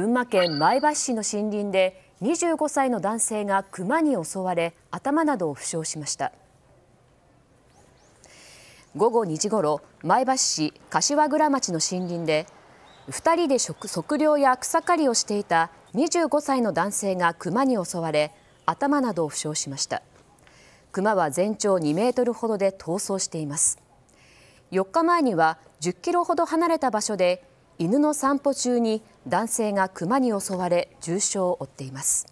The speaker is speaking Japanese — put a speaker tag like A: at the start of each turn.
A: 群馬県前橋市の森林で25歳の男性がクマに襲われ頭などを負傷しました午後2時ごろ前橋市柏倉町の森林で2人で食測量や草刈りをしていた25歳の男性がクマに襲われ頭などを負傷しましたクマは全長2メートルほどで逃走しています4日前には10キロほど離れた場所で犬の散歩中に男性がクマに襲われ重傷を負っています。